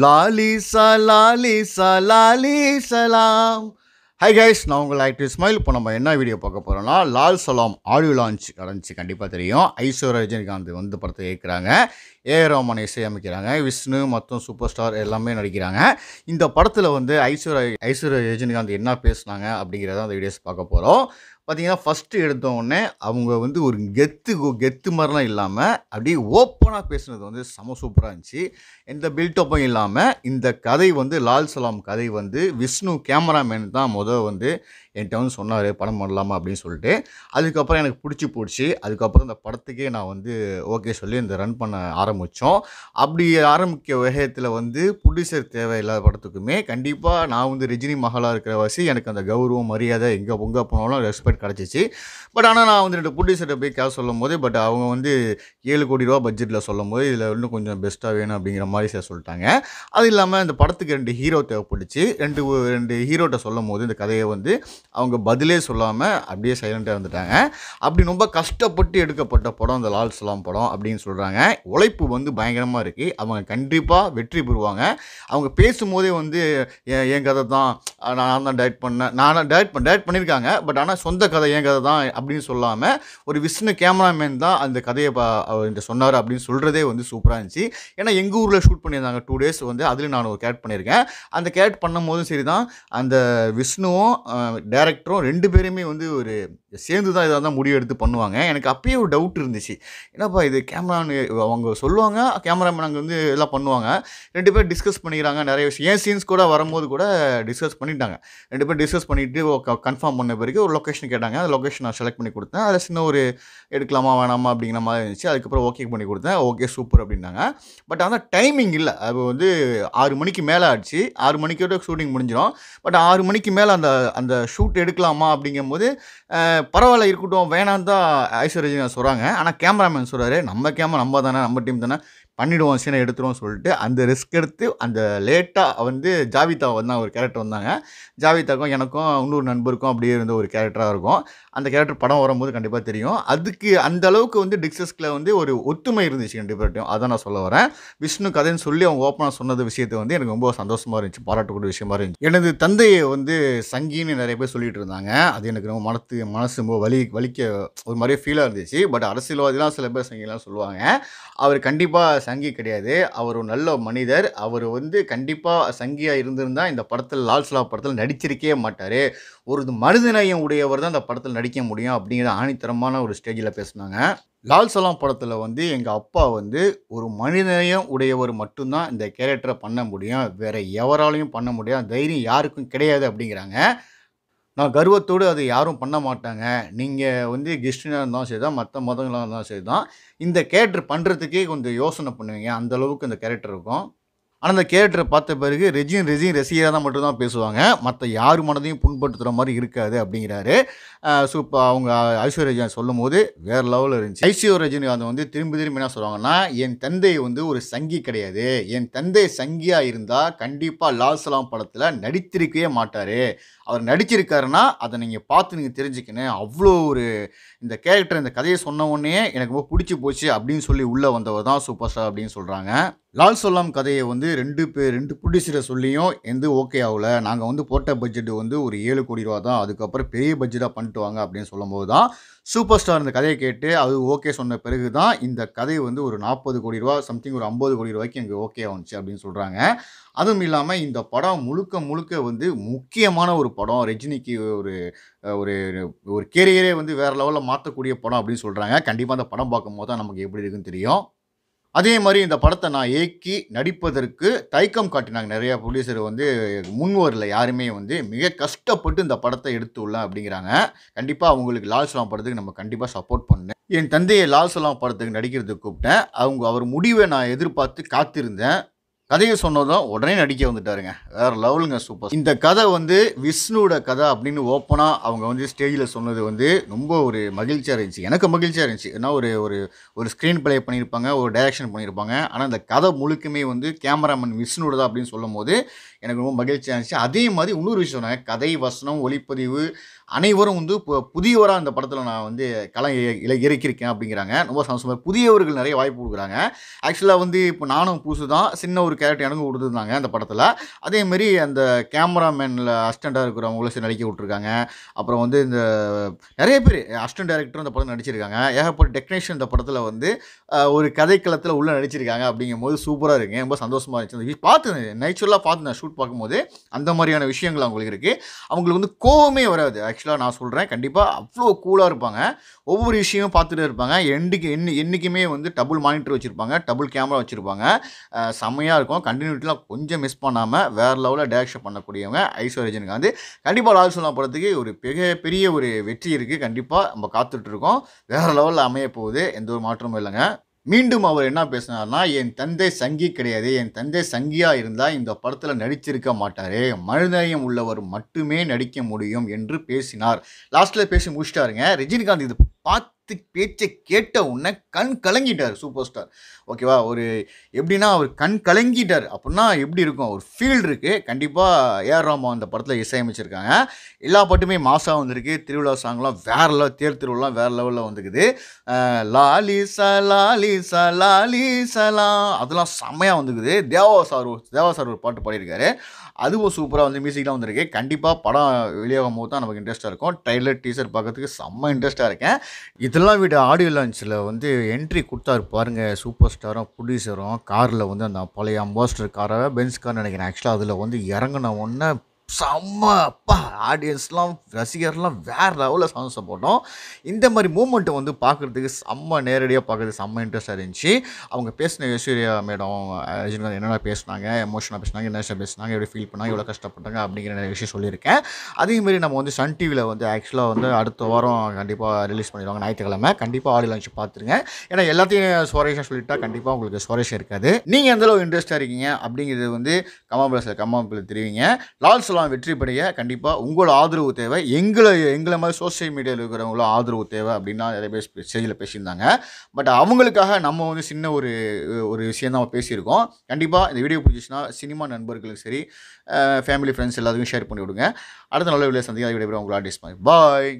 லாலி லாலிசா லாலிசா சலாம் hi guys நான் உங்கள் ஆக்டிவ் ஸ்மைல் இப்போ நம்ம என்ன வீடியோ பார்க்க போகிறோம்னா லால் சலாம் ஆடியோ லான்ச் நடந்துச்சு கண்டிப்பாக தெரியும் ஐஸ்வர்யா ரஜினிகாந்த் வந்து படத்தை ஏற்கிறாங்க ஏ ராமன் இசையமைக்கிறாங்க விஷ்ணு மற்றும் சூப்பர் ஸ்டார் எல்லாமே நடிக்கிறாங்க இந்த படத்தில் வந்து ஐஸ்வர்யா ஐஸ்வர்யா ரஜினிகாந்த் என்ன பேசுனாங்க அப்படிங்கிறத அந்த வீடியோஸ் பார்க்க போகிறோம் பார்த்திங்கன்னா ஃபஸ்ட்டு எடுத்தோடனே அவங்க வந்து ஒரு கெத்து கெத்து மாதிரிலாம் இல்லாமல் அப்படியே ஓப்பனாக பேசுனது வந்து செம சூப்பராக இருந்துச்சு எந்த பில்டப்பும் இல்லாமல் இந்த கதை வந்து லால் சலாம் கதை வந்து விஷ்ணு கேமராமேன் தான் முதல் வந்து என்கிட்ட வந்து சொன்னார் படம் பண்ணலாமா அப்படின்னு சொல்லிட்டு அதுக்கப்புறம் எனக்கு பிடிச்சி போச்சு அதுக்கப்புறம் இந்த படத்துக்கே நான் வந்து ஓகே சொல்லி இந்த ரன் பண்ண ஆரம்பித்தோம் அப்படி ஆரம்பிக்க விஷயத்தில் வந்து தேவை தேவையில்லாத படத்துக்குமே கண்டிப்பாக நான் வந்து ரஜினி மகளாக இருக்கிற வாசி எனக்கு அந்த கௌரவம் மரியாதை எங்கே பொங்கல் போனாலும் ரெஸ்பெக்ட் கிடச்சிச்சு பட் ஆனால் நான் வந்து ரெண்டு ப்ரொடியூசர்கிட்ட போய் கேஸ் சொல்லும் போது பட் அவங்க வந்து ஏழு கோடி ரூபா பட்ஜெட்டில் சொல்லும் போது இதில் இன்னும் கொஞ்சம் பெஸ்ட்டாக வேணும் அப்படிங்கிற மாதிரி சார் சொல்லிட்டாங்க அது இல்லாமல் இந்த படத்துக்கு ரெண்டு ஹீரோ தேவைப்பட்டுச்சு ரெண்டு ரெண்டு ஹீரோட்ட சொல்லும் போது இந்த கதையை வந்து அவங்க பதிலே சொல்லாமல் அப்படியே சைலண்ட்டாக இருந்துட்டாங்க அப்படி ரொம்ப கஷ்டப்பட்டு எடுக்கப்பட்ட படம் இந்த லால் சலாம் படம் அப்படின்னு சொல்கிறாங்க உழைப்பு வந்து பயங்கரமாக இருக்குது அவங்க கண்டிப்பாக வெற்றி பெறுவாங்க அவங்க பேசும்போதே வந்து என் கதை தான் நான் தான் டயட் பண்ணேன் நானும் டயட் பண்ண டைரக்ட் பண்ணியிருக்காங்க பட் ஆனால் சொந்த கதை என் கதை தான் அப்படின்னு சொல்லாமல் ஒரு விஷ்ணு கேமராமேன் தான் அந்த கதையை பா என்கிட்ட சொன்னார் அப்படின்னு சொல்கிறதே வந்து சூப்பராக இருந்துச்சு ஏன்னா எங்கள் ஊரில் ஷூட் பண்ணியிருந்தாங்க டூ டேஸ் வந்து அதில் நான் ஒரு கேட் பண்ணியிருக்கேன் அந்த கேட் பண்ணும் போதும் சரி தான் அந்த விஷ்ணுவும் டேரக்டரும் ரெண்டு பேருமே வந்து ஒரு சேர்ந்து தான் இதாக தான் முடிவு எடுத்து பண்ணுவாங்க எனக்கு அப்பயே ஒரு டவுட் இருந்துச்சு என்னப்பா இது கேமரான்னு அவங்க சொல்லுவாங்க கேமராமேன் அங்கே வந்து எல்லாம் பண்ணுவாங்க ரெண்டு பேர் டிஸ்கஸ் பண்ணிக்கிறாங்க நிறைய விஷயம் ஏன் சீன்ஸ் கூட வரும்போது கூட டிஸ்கஸ் பண்ணிட்டாங்க ரெண்டு பேர் டிஸ்கஸ் பண்ணிவிட்டு கன்ஃபார்ம் பண்ண பிறகு ஒரு லொக்கேஷன் கேட்டாங்க அந்த லொக்கேஷன் நான் செலக்ட் பண்ணி கொடுத்தேன் அதில் சின்ன ஒரு எடுக்கலாமா வேணாமா அப்படிங்கிற மாதிரி இருந்துச்சு அதுக்கப்புறம் ஓகே பண்ணி கொடுத்தேன் ஓகே சூப்பர் அப்படின்னாங்க பட் ஆனால் டைமிங் இல்லை அது வந்து ஆறு மணிக்கு மேலே ஆச்சு ஆறு மணிக்கோட ஷூட்டிங் முடிஞ்சிடும் பட் ஆறு மணிக்கு மேலே அந்த அந்த ஷூ ஷூட் எடுக்கலாமா அப்படிங்கும்போது பரவாயில்ல இருக்கட்டும் வேணாம் தான் ஐஸ்வர்யா சொல்கிறாங்க ஆனால் கேமராமேன் சொல்கிறாரு நம்ம கேமரா நம்ம தானே நம்ம டீம் தானே பண்ணிவிடுவோம் சீனை எடுத்துருவோம் சொல்லிட்டு அந்த ரிஸ்க் எடுத்து அந்த லேட்டாக வந்து ஜாவிதா வந்தாங்க ஒரு கேரக்டர் வந்தாங்க ஜாவிதாக்கும் எனக்கும் இன்னொரு நண்பருக்கும் அப்படியே இருந்த ஒரு கேரக்டராக இருக்கும் அந்த கேரக்டர் படம் வரும்போது கண்டிப்பாக தெரியும் அதுக்கு அந்த அளவுக்கு வந்து டிக்ஸஸ்கில் வந்து ஒரு ஒத்துமை இருந்துச்சு கண்டிப்பாக அதை நான் சொல்ல வரேன் விஷ்ணு கதைன்னு சொல்லி அவங்க ஓப்பனாக சொன்னது விஷயத்தை வந்து எனக்கு ரொம்ப சந்தோஷமாக இருந்துச்சு பாராட்டக்கூடிய விஷயமா இருந்துச்சு எனது தந்தையை வந்து சங்கின்னு நிறைய பேர் சொல்லிட்டு இருந்தாங்க அது எனக்கு ரொம்ப மனத்து மனசு ரொம்ப வலி வலிக்க ஒரு மாதிரியே ஃபீலாக இருந்துச்சு பட் அரசியல்வாதிலாம் சில பேர் சங்கிலாம் சொல்லுவாங்க அவர் கண்டிப்பாக சங்கி கிடையாது அவர் ஒரு நல்ல மனிதர் அவர் வந்து கண்டிப்பாக சங்கியாக இருந்திருந்தால் இந்த படத்தில் லால் சுலா படத்தில் நடிச்சிருக்கவே மாட்டார் ஒரு மனிதநேயம் உடையவர் தான் இந்த படத்தில் நடிக்க முடியும் அப்படிங்கிற ஆணித்தரமான ஒரு ஸ்டேஜில் பேசினாங்க லால் சலாம் படத்தில் வந்து எங்கள் அப்பா வந்து ஒரு மனிதநேயம் உடையவர் மட்டும்தான் இந்த கேரக்டரை பண்ண முடியும் வேறு எவராலையும் பண்ண முடியும் தைரியம் யாருக்கும் கிடையாது அப்படிங்கிறாங்க நான் கர்வத்தோடு அதை யாரும் பண்ண மாட்டாங்க நீங்கள் வந்து கிறிஸ்டினாக இருந்தாலும் சரி தான் மற்ற மதங்களாக இருந்தாலும் சரி தான் இந்த கேரக்டர் பண்ணுறதுக்கே கொஞ்சம் யோசனை பண்ணுவீங்க அந்தளவுக்கு இந்த கேரக்டர் இருக்கும் ஆனால் அந்த கேரக்டரை பார்த்த பிறகு ரெஜின் ரெஜின் ரசிகராக தான் மட்டும்தான் பேசுவாங்க மற்ற யார் மனதையும் புண்படுத்துகிற மாதிரி இருக்காது அப்படிங்கிறாரு ஸோ இப்போ அவங்க ஐஸ்வர்யா சொல்லும் போது வேறு லெவலில் இருந்துச்சு ஐஸ்வர் ரஜினிகாந்த் வந்து திரும்பி திரும்பி என்ன சொல்லுவாங்கன்னா என் தந்தை வந்து ஒரு சங்கி கிடையாது என் தந்தை சங்கியாக இருந்தால் கண்டிப்பாக லால் சலாம் படத்தில் நடித்திருக்கவே மாட்டார் அவர் நடிச்சிருக்காருன்னா அதை நீங்கள் பார்த்து நீங்கள் தெரிஞ்சுக்கணும் அவ்வளோ ஒரு இந்த கேரக்டர் இந்த கதையை சொன்ன உடனே எனக்கு ரொம்ப பிடிச்சி போச்சு அப்படின்னு சொல்லி உள்ளே வந்தவர் தான் சூப்பர் ஸ்டார் அப்படின்னு சொல்கிறாங்க லால் சொல்லாம் கதையை வந்து ரெண்டு பேர் ரெண்டு ப்ரொடியூசரை சொல்லியும் எந்த ஓகே ஆகல நாங்கள் வந்து போட்ட பட்ஜெட் வந்து ஒரு ஏழு கோடி ரூபா தான் அதுக்கப்புறம் பெரிய பட்ஜெட்டாக பண்ணிட்டு வாங்க அப்படின்னு சொல்லும்போது தான் சூப்பர் ஸ்டார் இந்த கதையை கேட்டு அது ஓகே சொன்ன பிறகு தான் இந்த கதை வந்து ஒரு நாற்பது கோடி ரூபா சம்திங் ஒரு ஐம்பது கோடி ரூபாய்க்கு எங்கள் ஓகே ஆகுச்சு அப்படின்னு சொல்கிறாங்க அதுவும் இல்லாமல் இந்த படம் முழுக்க முழுக்க வந்து முக்கியமான ஒரு படம் ரஜினிக்கு ஒரு ஒரு ஒரு கேரியரே வந்து வேறு லெவலில் மாற்றக்கூடிய படம் அப்படின்னு சொல்கிறாங்க கண்டிப்பாக அந்த படம் பார்க்கும் போது தான் நமக்கு எப்படி இருக்குன்னு தெரியும் அதே மாதிரி இந்த படத்தை நான் ஏக்கி நடிப்பதற்கு தயக்கம் காட்டினாங்க நிறையா ப்ரொடியூசர் வந்து முன் வரல யாருமே வந்து மிக கஷ்டப்பட்டு இந்த படத்தை எடுத்து உள்ள அப்படிங்கிறாங்க கண்டிப்பாக அவங்களுக்கு லால் சலாம் படத்துக்கு நம்ம கண்டிப்பாக சப்போர்ட் பண்ணேன் என் தந்தையை லால் சலாம் படத்துக்கு நடிக்கிறதுக்கு கூப்பிட்டேன் அவங்க அவர் முடிவை நான் எதிர்பார்த்து காத்திருந்தேன் கதையை சொன்னதும் உடனே நடிக்க வந்துட்டாருங்க வேறு லெவலுங்க சூப்பர் இந்த கதை வந்து விஷ்ணுவோட கதை அப்படின்னு ஓப்பனாக அவங்க வந்து ஸ்டேஜில் சொன்னது வந்து ரொம்ப ஒரு மகிழ்ச்சியாக இருந்துச்சு எனக்கு மகிழ்ச்சியாக இருந்துச்சு ஏன்னா ஒரு ஒரு ஸ்க்ரீன் பிளே பண்ணியிருப்பாங்க ஒரு டைரக்ஷன் பண்ணியிருப்பாங்க ஆனால் இந்த கதை முழுக்குமே வந்து கேமராமேன் விஷ்ணுவோட தான் அப்படின்னு சொல்லும் போது எனக்கு ரொம்ப மகிழ்ச்சியாக இருந்துச்சு அதே மாதிரி இன்னொரு விஷயம் நான் கதை வசனம் ஒளிப்பதிவு அனைவரும் வந்து புதியவராக அந்த படத்தில் நான் வந்து கலை இறக்கியிருக்கேன் அப்படிங்கிறாங்க ரொம்ப சந்தோஷமாக புதியவர்கள் நிறைய வாய்ப்பு கொடுக்குறாங்க ஆக்சுவலாக வந்து இப்போ நானும் புதுசு தான் சின்ன ஒரு கேரக்டர் எனக்கு கொடுத்துருந்தாங்க அந்த படத்தில் அதேமாரி அந்த கேமராமேனில் அஸ்டண்டாக இருக்கிறவங்களும் சரி நடிக்க விட்ருக்காங்க அப்புறம் வந்து இந்த நிறைய பேர் அஸ்டன்ட் டேரக்டரும் அந்த படம் நடிச்சிருக்காங்க ஏகப்பட்ட டெக்னீஷியன் இந்த படத்தில் வந்து ஒரு கதைக்களத்தில் உள்ளே நடிச்சிருக்காங்க அப்படிங்கும் போது சூப்பராக இருக்குங்க ரொம்ப சந்தோஷமாக இருந்துச்சு பார்த்து நேச்சுரலாக பார்த்து நான் ஷூட் ஃபுட் பார்க்கும்போது அந்த மாதிரியான விஷயங்கள் அவங்களுக்கு இருக்குது அவங்களுக்கு வந்து கோவமே வராது ஆக்சுவலாக நான் சொல்கிறேன் கண்டிப்பாக அவ்வளோ கூலாக இருப்பாங்க ஒவ்வொரு விஷயமும் பார்த்துட்டு இருப்பாங்க எண்டுக்கு என்ன என்றைக்குமே வந்து டபுள் மானிட்டர் வச்சுருப்பாங்க டபுள் கேமரா வச்சுருப்பாங்க செம்மையாக இருக்கும் கண்டினியூட்டிலாம் கொஞ்சம் மிஸ் பண்ணாமல் வேறு லெவலில் டேரக்ஷன் பண்ணக்கூடியவங்க ஐஸ்வர்யஜனுக்கு வந்து கண்டிப்பாக லால் சொல்லா படத்துக்கு ஒரு பெரிய பெரிய ஒரு வெற்றி இருக்குது கண்டிப்பாக நம்ம காத்துட்ருக்கோம் வேறு லெவலில் அமைய போகுது எந்த ஒரு மாற்றமும் இல்லைங்க மீண்டும் அவர் என்ன பேசினார்னா என் தந்தை சங்கி கிடையாது என் தந்தை சங்கியாக இருந்தால் இந்த படத்தில் நடிச்சிருக்க மாட்டார் மனிதயம் உள்ளவர் மட்டுமே நடிக்க முடியும் என்று பேசினார் லாஸ்ட்டில் பேசி முடிச்சிட்டாருங்க ரஜினிகாந்த் இது பார்த்து பத்து பேச்சை கேட்ட உடனே கண் கலங்கிட்டார் சூப்பர் ஸ்டார் ஓகேவா ஒரு எப்படின்னா அவர் கண் கலங்கிட்டார் அப்படின்னா எப்படி இருக்கும் ஒரு ஃபீல் இருக்குது கண்டிப்பாக ஏஆர் ராமா அந்த படத்தில் இசையமைச்சிருக்காங்க எல்லா பாட்டுமே மாசாக வந்திருக்கு திருவிழா சாங்லாம் வேறு லெவல் தேர் திருவிழாலாம் வேறு லெவலில் வந்துக்குது லாலி சலாலி லாலி சலா அதெல்லாம் செம்மையாக வந்துக்குது தேவா சார் தேவா சார் ஒரு பாட்டு பாடியிருக்காரு அதுவும் சூப்பராக வந்து மியூசிக்லாம் வந்திருக்கு கண்டிப்பாக படம் வெளியாகும் போது தான் நமக்கு இன்ட்ரெஸ்ட்டாக இருக்கும் ட்ரைலர் டீசர் பார்க்கறதுக்கு செம்ம இன்ட்ரெஸ்ட்டாக இருக்கேன் இதெல்லாம் விட ஆடியோ லான்ச்சில் வந்து என்ட்ரி கொடுத்தாரு பாருங்கள் சூப்பர் ஸ்டாரும் ப்ரொடியூசரும் காரில் வந்து அந்த பழைய அம்பாஸ்டர் காரை பென்ஸ் கார் நினைக்கிறேன் ஆக்சுவலாக அதில் வந்து இறங்கின உடனே செம்ம அப்பா ஆடியன்ஸ்லாம் ரசிகர்லாம் வேறு லெவலில் சந்தோஷம் போட்டோம் இந்த மாதிரி மூமெண்ட்டை வந்து பார்க்குறதுக்கு செம்ம நேரடியாக பார்க்குறது செம்ம இன்ட்ரெஸ்ட்டாக இருந்துச்சு அவங்க பேசின ஐஸ்வர்யா மேடம் ரஜினிகாந்த் என்னென்ன பேசினாங்க எமோஷனாக பேசினாங்க என்ன பேசினாங்க எப்படி ஃபீல் பண்ணாங்க எவ்வளோ கஷ்டப்பட்டாங்க அப்படிங்கிற நிறைய விஷயம் சொல்லியிருக்கேன் அதேமாரி நம்ம வந்து சன் டிவியில் வந்து ஆக்சுவலாக வந்து அடுத்த வாரம் கண்டிப்பாக ரிலீஸ் பண்ணிடுவாங்க ஞாயிற்றுக்கிழமை கண்டிப்பாக ஆடியோ லான்ச் பார்த்துருங்க ஏன்னா எல்லாத்தையும் சுவாரஸ்யம் சொல்லிட்டா கண்டிப்பாக உங்களுக்கு சுவாரஸ்யம் இருக்காது நீங்கள் எந்தளவு இன்ட்ரெஸ்ட்டாக இருக்கீங்க அப்படிங்கிறது வந்து கமாம்பிளஸில் கமாம்பிள தெரிவிங்க லால் நிச்சயமாக வெற்றி படைய கண்டிப்பாக உங்களோட ஆதரவு தேவை எங்களை எங்களை மாதிரி சோசியல் மீடியாவில் இருக்கிறவங்களோட ஆதரவு தேவை அப்படின்னா நிறைய பேர் செய்தியில் பேசியிருந்தாங்க பட் அவங்களுக்காக நம்ம வந்து சின்ன ஒரு ஒரு விஷயம் தான் பேசியிருக்கோம் கண்டிப்பாக இந்த வீடியோ பிடிச்சிச்சுன்னா சினிமா நண்பர்களுக்கும் சரி ஃபேமிலி ஃப்ரெண்ட்ஸ் எல்லாத்துக்கும் ஷேர் பண்ணி விடுங்க அடுத்த நல்ல வீடியோ சந்திக்க விடைபெறும் உங்களோட டிஸ்பாய் பாய்